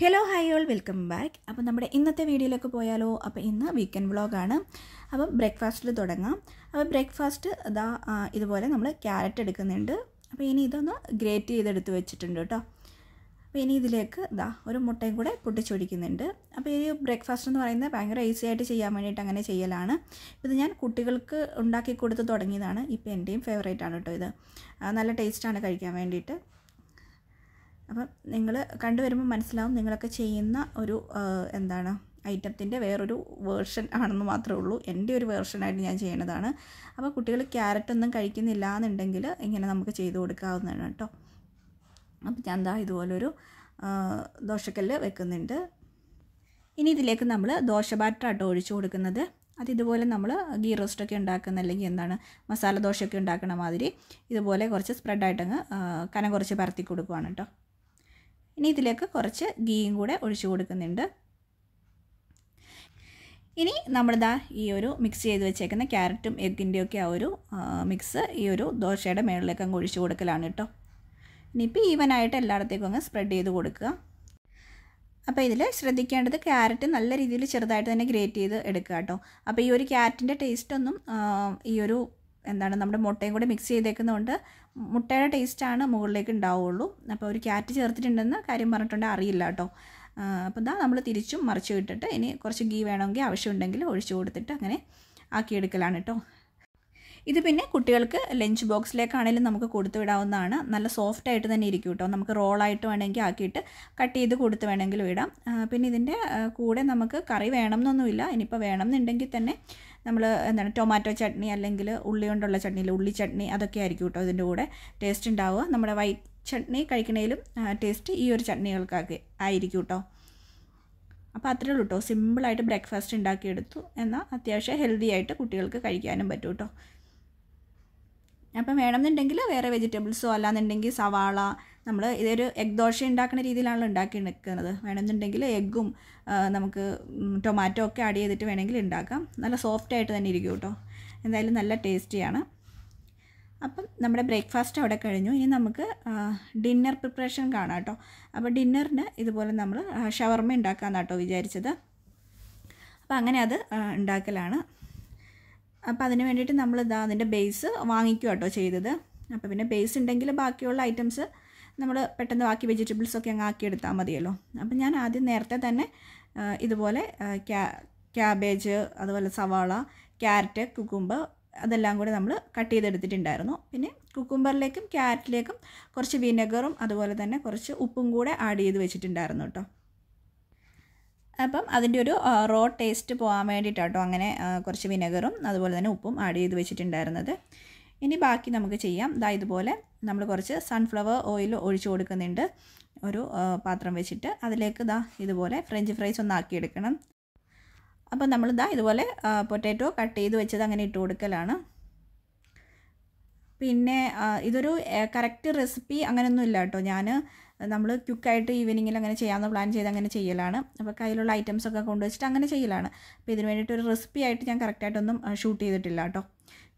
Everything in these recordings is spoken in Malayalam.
hello hi all welcome back അപ്പോൾ നമ്മുടെ ഇന്നത്തെ വീഡിയോയിലേക്ക് പോയാലോ അപ്പോൾ ഇന്ന് വീക്കെൻഡ് വ്ളോഗാണ് അപ്പം ബ്രേക്ക്ഫാസ്റ്റിൽ തുടങ്ങാം അപ്പോൾ ബ്രേക്ക്ഫാസ്റ്റ് അതാ ഇതുപോലെ നമ്മൾ ക്യാരറ്റ് എടുക്കുന്നുണ്ട് അപ്പോൾ ഇനി ഇതൊന്ന് ഗ്രേറ്റ് ചെയ്തെടുത്ത് വെച്ചിട്ടുണ്ട് കേട്ടോ അപ്പോൾ ഇനി ഇതിലേക്ക് ഇതാ ഒരു മുട്ടയും കൂടെ പൊട്ടിച്ചൊടിക്കുന്നുണ്ട് അപ്പോൾ ഈ ബ്രേക്ക്ഫാസ്റ്റ് എന്ന് പറയുന്നത് ഭയങ്കര ഈസി ആയിട്ട് ചെയ്യാൻ വേണ്ടിയിട്ട് അങ്ങനെ ചെയ്യലാണ് ഇത് ഞാൻ കുട്ടികൾക്ക് ഉണ്ടാക്കി കൊടുത്ത് തുടങ്ങിയതാണ് ഇപ്പോൾ എൻ്റെയും ഫേവറേറ്റ് ആണ് കേട്ടോ ഇത് നല്ല ടേസ്റ്റാണ് കഴിക്കാൻ വേണ്ടിയിട്ട് അപ്പം നിങ്ങൾ കണ്ടുവരുമ്പോൾ മനസ്സിലാവും നിങ്ങളൊക്കെ ചെയ്യുന്ന ഒരു എന്താണ് ഐറ്റത്തിൻ്റെ വേറൊരു വേർഷൻ ആണെന്ന് മാത്രമേ ഉള്ളൂ എൻ്റെ ഒരു വേർഷനായിട്ട് ഞാൻ ചെയ്യണതാണ് അപ്പോൾ കുട്ടികൾ ക്യാരറ്റ് ഒന്നും കഴിക്കുന്നില്ല എന്നുണ്ടെങ്കിൽ ഇങ്ങനെ നമുക്ക് ചെയ്തു കൊടുക്കാവുന്നതാണ് കേട്ടോ അപ്പം ഞാൻ എന്താ ഇതുപോലൊരു ദോശക്കല്ല് വെക്കുന്നുണ്ട് ഇനി ഇതിലേക്ക് നമ്മൾ ദോശ ബാറ്ററാട്ടോ ഒഴിച്ചു കൊടുക്കുന്നത് അത് ഇതുപോലെ നമ്മൾ ഗീ റോസ്റ്റൊക്കെ ഉണ്ടാക്കുന്ന അല്ലെങ്കിൽ എന്താണ് മസാല ദോശയൊക്കെ ഉണ്ടാക്കുന്ന മാതിരി ഇതുപോലെ കുറച്ച് സ്പ്രെഡായിട്ടങ്ങ് കനം കുറച്ച് പരത്തി കൊടുക്കുവാണ് കേട്ടോ ഇനി ഇതിലേക്ക് കുറച്ച് ഗീയും കൂടെ ഒഴിച്ചു കൊടുക്കുന്നുണ്ട് ഇനി നമ്മളിതാ ഈ ഒരു മിക്സ് ചെയ്ത് വെച്ചേക്കുന്ന ക്യാരറ്റും എഗ്ഗിൻ്റെയൊക്കെ ആ ഒരു മിക്സ് ഈ ഒരു ദോശയുടെ മേളിലേക്ക് അങ്ങ് ഒഴിച്ചു കൊടുക്കലാണ് കേട്ടോ ഇനിയിപ്പോൾ ഈവനായിട്ട് എല്ലായിടത്തേക്കും അങ്ങ് സ്പ്രെഡ് ചെയ്ത് കൊടുക്കുക അപ്പോൾ ഇതിൽ ശ്രദ്ധിക്കേണ്ടത് ക്യാരറ്റ് നല്ല രീതിയിൽ ചെറുതായിട്ട് തന്നെ ഗ്രേറ്റ് ചെയ്ത് എടുക്കുക കേട്ടോ അപ്പോൾ ഈ ഒരു ക്യാരറ്റിൻ്റെ ടേസ്റ്റൊന്നും ഈ ഒരു എന്താണ് നമ്മുടെ മുട്ടയും കൂടി മിക്സ് ചെയ്തേക്കുന്നതുകൊണ്ട് മുട്ടയുടെ ടേസ്റ്റാണ് മുകളിലേക്ക് ഉണ്ടാവുള്ളൂ അപ്പോൾ ഒരു ക്യാറ്റ് ചേർത്തിട്ടുണ്ടെന്ന് കാര്യം പറഞ്ഞിട്ടുണ്ട് അറിയില്ല കേട്ടോ അപ്പോൾ ഇതാ നമ്മൾ തിരിച്ചും മറിച്ച് ഇട്ടിട്ട് ഇനി കുറച്ച് ഗീ വേണമെങ്കിൽ ആവശ്യമുണ്ടെങ്കിൽ ഒഴിച്ചു കൊടുത്തിട്ട് അങ്ങനെ ആക്കിയെടുക്കലാണ് കേട്ടോ ഇത് പിന്നെ കുട്ടികൾക്ക് ലഞ്ച് ബോക്സിലേക്കാണെങ്കിലും നമുക്ക് കൊടുത്തു വിടാവുന്നതാണ് നല്ല സോഫ്റ്റ് ആയിട്ട് തന്നെ ഇരിക്കും കേട്ടോ നമുക്ക് റോളായിട്ട് വേണമെങ്കിൽ ആക്കിയിട്ട് കട്ട് ചെയ്ത് കൊടുത്ത് വേണമെങ്കിൽ വിടാം പിന്നെ ഇതിൻ്റെ കൂടെ നമുക്ക് കറി വേണമെന്നൊന്നുമില്ല ഇനിയിപ്പോൾ വേണമെന്നുണ്ടെങ്കിൽ തന്നെ നമ്മൾ എന്താണ് ടൊമാറ്റോ ചട്നി അല്ലെങ്കിൽ ഉള്ളി കൊണ്ടുള്ള ചട്നിയിൽ ഉള്ളി ചട്നി അതൊക്കെ ആയിരിക്കും കേട്ടോ അതിൻ്റെ കൂടെ ടേസ്റ്റ് ഉണ്ടാവുക നമ്മുടെ വൈറ്റ് ചട്നി കഴിക്കണേലും ടേസ്റ്റ് ഈ ഒരു ചട്നികൾക്കൊക്കെ ആയിരിക്കും കേട്ടോ അപ്പോൾ അത്രേ ഉള്ളൂ കേട്ടോ സിമ്പിളായിട്ട് ബ്രേക്ക്ഫാസ്റ്റ് ഉണ്ടാക്കിയെടുത്തു എന്നാൽ അത്യാവശ്യം ഹെൽത്തി ആയിട്ട് കുട്ടികൾക്ക് കഴിക്കാനും പറ്റും കേട്ടോ അപ്പം വേണമെന്നുണ്ടെങ്കിൽ വേറെ വെജിറ്റബിൾസോ അല്ലാന്നുണ്ടെങ്കിൽ സവാള നമ്മൾ ഇതൊരു എഗ് ദോശ ഉണ്ടാക്കുന്ന രീതിയിലാണല്ലോ ഉണ്ടാക്കി എടുക്കുന്നത് വേണമെന്നുണ്ടെങ്കിൽ എഗ്ഗും നമുക്ക് ടൊമാറ്റോ ഒക്കെ ആഡ് ചെയ്തിട്ട് വേണമെങ്കിൽ ഉണ്ടാക്കാം നല്ല സോഫ്റ്റ് ആയിട്ട് തന്നെ ഇരിക്കും കേട്ടോ എന്തായാലും നല്ല ടേസ്റ്റിയാണ് അപ്പം നമ്മുടെ ബ്രേക്ക്ഫാസ്റ്റ് അവിടെ കഴിഞ്ഞു ഇനി നമുക്ക് ഡിന്നർ പ്രിപ്പറേഷൻ കാണാം കേട്ടോ അപ്പോൾ ഡിന്നറിന് ഇതുപോലെ നമ്മൾ ഷവർമ ഉണ്ടാക്കാം കേട്ടോ വിചാരിച്ചത് അപ്പോൾ അങ്ങനെ അത് ഉണ്ടാക്കലാണ് അപ്പോൾ അതിന് വേണ്ടിയിട്ട് നമ്മൾ ഇതാ അതിൻ്റെ ബേസ് വാങ്ങിക്കുക കേട്ടോ ചെയ്തത് അപ്പോൾ പിന്നെ ബേസ് ഉണ്ടെങ്കിൽ ബാക്കിയുള്ള ഐറ്റംസ് നമ്മൾ പെട്ടെന്ന് ബാക്കി വെജിറ്റബിൾസൊക്കെ അങ്ങ് ആക്കിയെടുത്താൽ മതിയല്ലോ അപ്പം ഞാൻ ആദ്യം നേരത്തെ തന്നെ ഇതുപോലെ ക്യാബേജ് അതുപോലെ സവാള ക്യാരറ്റ് കുക്കുമ്പ് അതെല്ലാം കൂടി നമ്മൾ കട്ട് ചെയ്തെടുത്തിട്ടുണ്ടായിരുന്നു പിന്നെ കുക്കുംബറിലേക്കും ക്യാരറ്റിലേക്കും കുറച്ച് വിനെഗറും അതുപോലെ തന്നെ കുറച്ച് ഉപ്പും കൂടെ ആഡ് ചെയ്ത് വെച്ചിട്ടുണ്ടായിരുന്നു കേട്ടോ അപ്പം അതിൻ്റെ ഒരു റോ ടേസ്റ്റ് പോകാൻ വേണ്ടിയിട്ടാട്ടോ അങ്ങനെ കുറച്ച് വിനെഗറും അതുപോലെ തന്നെ ഉപ്പും ആഡ് ചെയ്ത് വെച്ചിട്ടുണ്ടായിരുന്നത് ഇനി ബാക്കി നമുക്ക് ചെയ്യാം ഇതാ ഇതുപോലെ നമ്മൾ കുറച്ച് സൺഫ്ലവർ ഓയിൽ ഒഴിച്ചു കൊടുക്കുന്നുണ്ട് ഒരു പാത്രം വെച്ചിട്ട് അതിലേക്ക് ഇതാ ഇതുപോലെ ഫ്രഞ്ച് ഫ്രൈസ് ഒന്ന് ആക്കിയെടുക്കണം അപ്പോൾ നമ്മൾ ഇതാ ഇതുപോലെ പൊട്ടാറ്റോ കട്ട് ചെയ്ത് വെച്ചത് അങ്ങനെ ഇട്ട് കൊടുക്കലാണ് പിന്നെ ഇതൊരു കറക്റ്റ് റെസിപ്പി അങ്ങനെയൊന്നും ഇല്ല കേട്ടോ ഞാൻ നമ്മൾ ക്യുക്കായിട്ട് ഈവനിങ്ങിൽ അങ്ങനെ ചെയ്യാമെന്ന് പ്ലാൻ ചെയ്ത് അങ്ങനെ ചെയ്യലാണ് അപ്പോൾ കയ്യിലുള്ള ഐറ്റംസൊക്കെ കൊണ്ടുവച്ചിട്ട് അങ്ങനെ ചെയ്യലാണ് അപ്പോൾ ഇതിന് വേണ്ടിയിട്ട് ഒരു റെസിപ്പി ആയിട്ട് ഞാൻ കറക്റ്റായിട്ടൊന്നും ഷൂട്ട് ചെയ്തിട്ടില്ല കേട്ടോ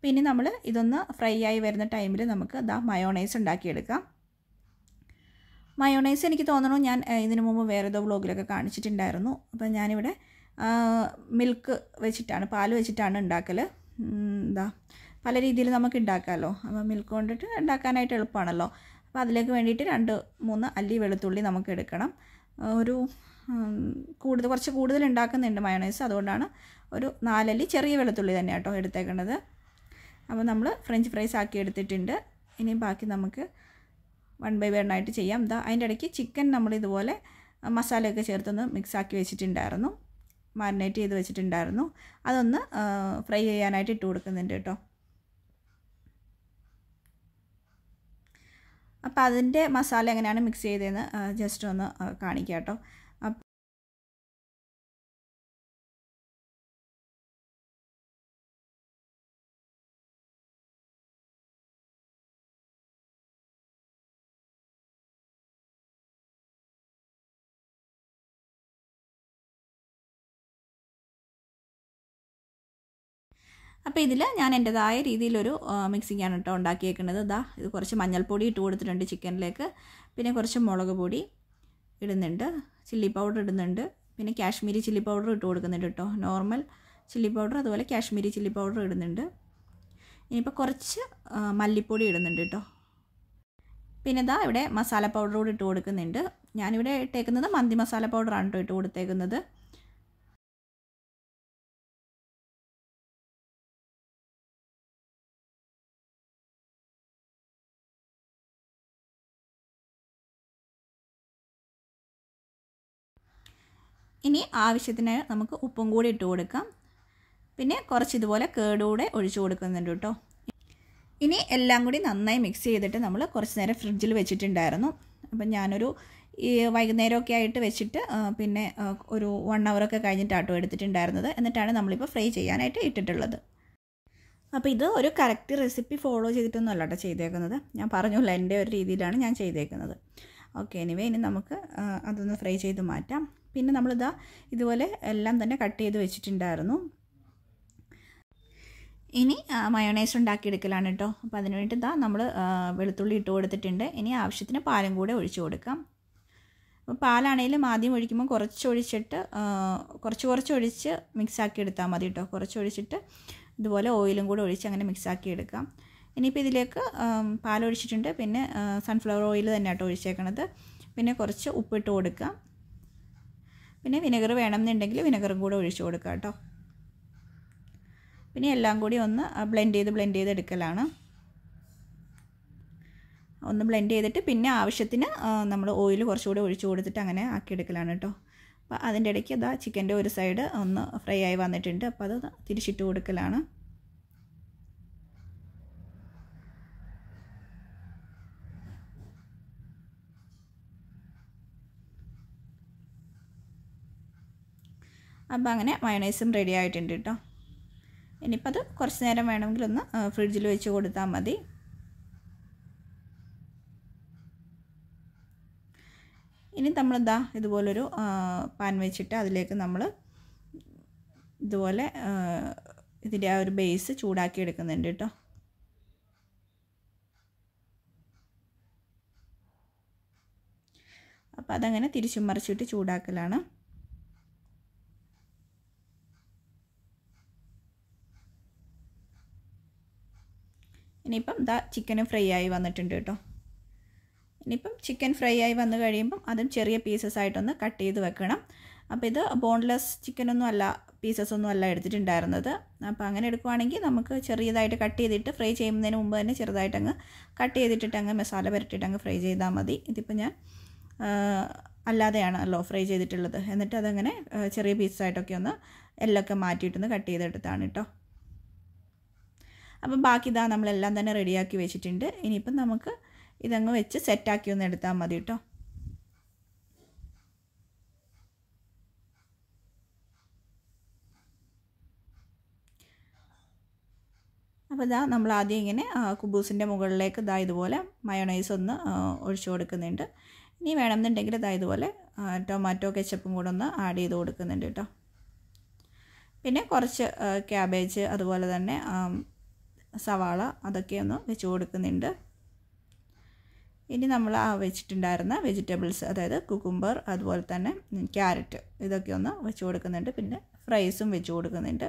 പിന്നെ നമ്മൾ ഇതൊന്ന് ഫ്രൈ ആയി വരുന്ന ടൈമിൽ നമുക്ക് ഇതാ മയോണൈസ് ഉണ്ടാക്കിയെടുക്കാം മയോണൈസ് എനിക്ക് തോന്നണു ഞാൻ ഇതിനു മുമ്പ് വേറെ ഏതോ വ്ളോഗിലൊക്കെ കാണിച്ചിട്ടുണ്ടായിരുന്നു അപ്പോൾ ഞാനിവിടെ മിൽക്ക് വെച്ചിട്ടാണ് പാൽ വെച്ചിട്ടാണ് ഉണ്ടാക്കൽ എന്താ പല രീതിയിൽ നമുക്ക് ഉണ്ടാക്കാമല്ലോ അപ്പോൾ മിൽക്ക് കൊണ്ടിട്ട് ഉണ്ടാക്കാനായിട്ട് എളുപ്പമാണല്ലോ അപ്പോൾ അതിലേക്ക് വേണ്ടിയിട്ട് രണ്ട് മൂന്ന് അല്ലി വെളുത്തുള്ളി നമുക്ക് എടുക്കണം ഒരു കൂടുതൽ കുറച്ച് കൂടുതൽ ഉണ്ടാക്കുന്നുണ്ട് മയോണൈസ് അതുകൊണ്ടാണ് ഒരു നാലല്ലി ചെറിയ വെളുത്തുള്ളി തന്നെ കേട്ടോ എടുത്തേക്കുന്നത് അപ്പോൾ നമ്മൾ ഫ്രഞ്ച് ഫ്രൈസ് ആക്കി എടുത്തിട്ടുണ്ട് ഇനി ബാക്കി നമുക്ക് വൺ ബൈ വൺ ആയിട്ട് ചെയ്യാം ഇതാ അതിൻ്റെ ഇടയ്ക്ക് ചിക്കൻ നമ്മൾ ഇതുപോലെ മസാലയൊക്കെ ചേർത്തൊന്ന് മിക്സാക്കി വെച്ചിട്ടുണ്ടായിരുന്നു മാരിനേറ്റ് ചെയ്ത് വെച്ചിട്ടുണ്ടായിരുന്നു അതൊന്ന് ഫ്രൈ ചെയ്യാനായിട്ട് ഇട്ട് കൊടുക്കുന്നുണ്ട് കേട്ടോ അപ്പോൾ അതിൻ്റെ മസാല എങ്ങനെയാണ് മിക്സ് ചെയ്തതെന്ന് ജസ്റ്റ് ഒന്ന് കാണിക്കാം കേട്ടോ അപ്പോൾ ഇതിൽ ഞാൻ എൻ്റെതായ രീതിയിലൊരു മിക്സിങ്ങാണ് കേട്ടോ ഉണ്ടാക്കിയേക്കുന്നത് ഇതാ ഇത് കുറച്ച് മഞ്ഞൾപ്പൊടി ഇട്ട് കൊടുത്തിട്ടുണ്ട് ചിക്കനിലേക്ക് പിന്നെ കുറച്ച് മുളക് പൊടി ഇടുന്നുണ്ട് ചില്ലി പൗഡർ ഇടുന്നുണ്ട് പിന്നെ കാശ്മീരി ചില്ലി പൗഡർ ഇട്ട് കൊടുക്കുന്നുണ്ട് കേട്ടോ നോർമൽ ചില്ലി പൗഡർ അതുപോലെ കാശ്മീരി ചില്ലി പൗഡർ ഇടുന്നുണ്ട് ഇനിയിപ്പോൾ കുറച്ച് മല്ലിപ്പൊടി ഇടുന്നുണ്ട് കേട്ടോ പിന്നെ ഇതാ ഇവിടെ മസാല പൗഡർ കൂടി ഇട്ട് കൊടുക്കുന്നുണ്ട് ഞാനിവിടെ ഇട്ടേക്കുന്നത് മന്തി മസാല പൗഡറാണ് കേട്ടോ ഇട്ട് കൊടുത്തേക്കുന്നത് ഇനി ആവശ്യത്തിന് നമുക്ക് ഉപ്പും കൂടി ഇട്ട് കൊടുക്കാം പിന്നെ കുറച്ച് ഇതുപോലെ കേടുകൂടെ ഒഴിച്ചു കൊടുക്കുന്നുണ്ട് കേട്ടോ ഇനി എല്ലാം കൂടി നന്നായി മിക്സ് ചെയ്തിട്ട് നമ്മൾ കുറച്ച് നേരം ഫ്രിഡ്ജിൽ വെച്ചിട്ടുണ്ടായിരുന്നു അപ്പം ഞാനൊരു ഈ വൈകുന്നേരമൊക്കെ ആയിട്ട് വെച്ചിട്ട് പിന്നെ ഒരു വൺ അവറൊക്കെ കഴിഞ്ഞിട്ട് ആട്ടോ എടുത്തിട്ടുണ്ടായിരുന്നത് എന്നിട്ടാണ് നമ്മളിപ്പോൾ ഫ്രൈ ചെയ്യാനായിട്ട് ഇട്ടിട്ടുള്ളത് അപ്പോൾ ഇത് ഒരു കറക്റ്റ് റെസിപ്പി ഫോളോ ചെയ്തിട്ടൊന്നും അല്ല കേട്ടോ ചെയ്തേക്കുന്നത് ഞാൻ പറഞ്ഞു എൻ്റെ ഒരു രീതിയിലാണ് ഞാൻ ചെയ്തേക്കുന്നത് ഓക്കെ എനിവേ ഇനി നമുക്ക് അതൊന്ന് ഫ്രൈ ചെയ്ത് മാറ്റാം പിന്നെ നമ്മളിതാ ഇതുപോലെ എല്ലാം തന്നെ കട്ട് ചെയ്ത് വെച്ചിട്ടുണ്ടായിരുന്നു ഇനി മയോണൈസ് ഉണ്ടാക്കിയെടുക്കലാണ് കേട്ടോ അപ്പോൾ അതിന് വേണ്ടി ഇതാ നമ്മൾ വെളുത്തുള്ളി ഇട്ട് കൊടുത്തിട്ടുണ്ട് ഇനി ആവശ്യത്തിന് പാലും കൂടെ ഒഴിച്ചു കൊടുക്കാം അപ്പോൾ പാലാണെങ്കിലും ആദ്യം ഒഴിക്കുമ്പോൾ കുറച്ച് ഒഴിച്ചിട്ട് കുറച്ച് കുറച്ച് ഒഴിച്ച് മിക്സാക്കി എടുത്താൽ മതി കേട്ടോ കുറച്ച് ഒഴിച്ചിട്ട് ഇതുപോലെ ഓയിലും കൂടെ ഒഴിച്ച് അങ്ങനെ മിക്സാക്കി എടുക്കാം ഇനിയിപ്പോൾ ഇതിലേക്ക് പാലൊഴിച്ചിട്ടുണ്ട് പിന്നെ സൺഫ്ലവർ ഓയിൽ തന്നെ കേട്ടോ ഒഴിച്ചേക്കണത് പിന്നെ കുറച്ച് ഉപ്പിട്ട് കൊടുക്കാം പിന്നെ വിനെഗർ വേണമെന്നുണ്ടെങ്കിൽ വിനെഗറും കൂടെ ഒഴിച്ചു കൊടുക്കാം കേട്ടോ പിന്നെ എല്ലാം കൂടി ഒന്ന് ബ്ലെൻഡ് ചെയ്ത് ബ്ലെൻഡ് ചെയ്ത് എടുക്കലാണ് ഒന്ന് ബ്ലെൻഡ് ചെയ്തിട്ട് പിന്നെ ആവശ്യത്തിന് നമ്മൾ ഓയിൽ കുറച്ചുകൂടി ഒഴിച്ചു കൊടുത്തിട്ട് അങ്ങനെ ആക്കിയെടുക്കലാണ് കേട്ടോ അപ്പോൾ അതിൻ്റെ ഇടയ്ക്ക് അതാ ചിക്കൻ്റെ ഒരു സൈഡ് ഒന്ന് ഫ്രൈ ആയി വന്നിട്ടുണ്ട് അപ്പോൾ അത് തിരിച്ചിട്ട് കൊടുക്കലാണ് അപ്പോൾ അങ്ങനെ മയോണൈസും റെഡി ആയിട്ടുണ്ട് കേട്ടോ ഇനിയിപ്പോൾ അത് കുറച്ച് നേരം വേണമെങ്കിൽ ഒന്ന് ഫ്രിഡ്ജിൽ വെച്ച് കൊടുത്താൽ മതി ഇനി നമ്മളെന്താ ഇതുപോലൊരു പാൻ വെച്ചിട്ട് അതിലേക്ക് നമ്മൾ ഇതുപോലെ ഇതിൻ്റെ ആ ഒരു ബേസ് ചൂടാക്കി എടുക്കുന്നുണ്ട് കേട്ടോ അപ്പോൾ അതങ്ങനെ തിരിച്ചും മറിച്ചിട്ട് ചൂടാക്കലാണ് ഇനിയിപ്പം ദാ ചിക്കനും ഫ്രൈ ആയി വന്നിട്ടുണ്ട് കേട്ടോ ഇനിയിപ്പം ചിക്കൻ ഫ്രൈ ആയി വന്നു കഴിയുമ്പം അതും ചെറിയ പീസസ് ആയിട്ടൊന്ന് കട്ട് ചെയ്ത് വെക്കണം അപ്പോൾ ഇത് ബോൺലെസ് ചിക്കനൊന്നും അല്ല പീസസ് ഒന്നും അല്ല എടുത്തിട്ടുണ്ടായിരുന്നത് അപ്പോൾ അങ്ങനെ എടുക്കുവാണെങ്കിൽ നമുക്ക് ചെറിയതായിട്ട് കട്ട് ചെയ്തിട്ട് ഫ്രൈ ചെയ്യുന്നതിന് മുമ്പ് തന്നെ ചെറുതായിട്ട് അങ്ങ് കട്ട് ചെയ്തിട്ടിട്ട് അങ്ങ് മസാല പുരട്ടിയിട്ട് അങ്ങ് ഫ്രൈ ചെയ്താൽ മതി ഇതിപ്പോൾ ഞാൻ അല്ലാതെയാണല്ലോ ഫ്രൈ ചെയ്തിട്ടുള്ളത് എന്നിട്ട് അതങ്ങനെ ചെറിയ പീസായിട്ടൊക്കെ ഒന്ന് എല്ലൊക്കെ മാറ്റിയിട്ടൊന്ന് കട്ട് ചെയ്തെടുത്താണ് കേട്ടോ അപ്പം ബാക്കി ഇതാ നമ്മളെല്ലാം തന്നെ റെഡിയാക്കി വെച്ചിട്ടുണ്ട് ഇനിയിപ്പം നമുക്ക് ഇതങ്ങ് വെച്ച് സെറ്റാക്കി ഒന്ന് എടുത്താൽ മതി കേട്ടോ അപ്പോൾ ഇതാ നമ്മൾ ആദ്യം ഇങ്ങനെ കുബൂസിൻ്റെ മുകളിലേക്ക് ഇതാ ഇതുപോലെ മയോണൈസ് ഒന്ന് ഒഴിച്ചു കൊടുക്കുന്നുണ്ട് ഇനി വേണമെന്നുണ്ടെങ്കിൽ ഇതാ ഇതുപോലെ ടൊമാറ്റോ കെച്ചപ്പും കൂടെ ഒന്ന് ആഡ് ചെയ്ത് കൊടുക്കുന്നുണ്ട് കേട്ടോ പിന്നെ കുറച്ച് ക്യാബേജ് അതുപോലെ തന്നെ സവാള അതൊക്കെ ഒന്ന് വെച്ച് കൊടുക്കുന്നുണ്ട് ഇനി നമ്മൾ ആ വെച്ചിട്ടുണ്ടായിരുന്ന വെജിറ്റബിൾസ് അതായത് കുക്കുംബർ അതുപോലെ തന്നെ ക്യാരറ്റ് ഇതൊക്കെ ഒന്ന് വെച്ച് കൊടുക്കുന്നുണ്ട് പിന്നെ ഫ്രൈസും വെച്ച് കൊടുക്കുന്നുണ്ട്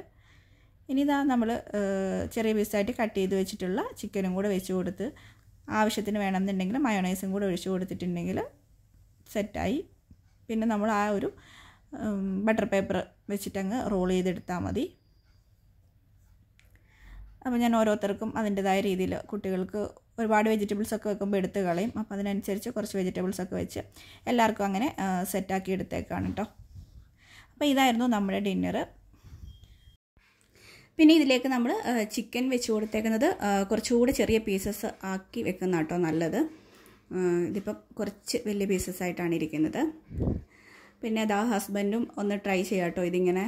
ഇനി ഇതാ നമ്മൾ ചെറിയ പീസായിട്ട് കട്ട് ചെയ്ത് വെച്ചിട്ടുള്ള ചിക്കനും കൂടെ വെച്ച് കൊടുത്ത് ആവശ്യത്തിന് വേണമെന്നുണ്ടെങ്കിൽ മയോണൈസും കൂടെ ഒഴിച്ച് കൊടുത്തിട്ടുണ്ടെങ്കിൽ സെറ്റായി പിന്നെ നമ്മൾ ആ ഒരു ബട്ടർ പേപ്പർ വെച്ചിട്ടങ്ങ് റോൾ ചെയ്തെടുത്താൽ മതി അപ്പോൾ ഞാൻ ഓരോരുത്തർക്കും അതിൻ്റെതായ രീതിയിൽ കുട്ടികൾക്ക് ഒരുപാട് വെജിറ്റബിൾസ് ഒക്കെ വെക്കുമ്പോൾ എടുത്ത് കളയും അപ്പോൾ അതിനനുസരിച്ച് കുറച്ച് വെജിറ്റബിൾസ് ഒക്കെ വെച്ച് എല്ലാവർക്കും അങ്ങനെ സെറ്റാക്കി എടുത്തേക്കാണ് കേട്ടോ അപ്പോൾ ഇതായിരുന്നു നമ്മുടെ ഡിന്നർ പിന്നെ ഇതിലേക്ക് നമ്മൾ ചിക്കൻ വെച്ച് കൊടുത്തേക്കുന്നത് കുറച്ചുകൂടി ചെറിയ പീസസ് ആക്കി വെക്കുന്ന കേട്ടോ നല്ലത് ഇതിപ്പോൾ കുറച്ച് വലിയ പീസസ് ആയിട്ടാണ് ഇരിക്കുന്നത് പിന്നെ അതാ ഹസ്ബൻഡും ഒന്ന് ട്രൈ ചെയ്യാം കേട്ടോ ഇതിങ്ങനെ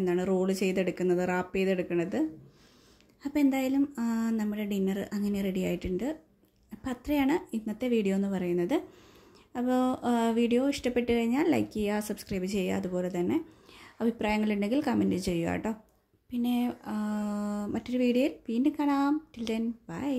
എന്താണ് റോള് ചെയ്തെടുക്കുന്നത് റാപ്പ് ചെയ്തെടുക്കുന്നത് അപ്പോൾ എന്തായാലും നമ്മുടെ ഡിന്നർ അങ്ങനെ റെഡി ആയിട്ടുണ്ട് അപ്പം അത്രയാണ് ഇന്നത്തെ വീഡിയോ എന്ന് പറയുന്നത് അപ്പോൾ വീഡിയോ ഇഷ്ടപ്പെട്ട് കഴിഞ്ഞാൽ ലൈക്ക് ചെയ്യുക സബ്സ്ക്രൈബ് ചെയ്യുക അതുപോലെ തന്നെ അഭിപ്രായങ്ങളുണ്ടെങ്കിൽ കമൻറ്റ് ചെയ്യുക കേട്ടോ പിന്നെ മറ്റൊരു വീഡിയോയിൽ വീണ്ടും കാണാം ടിൽ ദെൻ ബൈ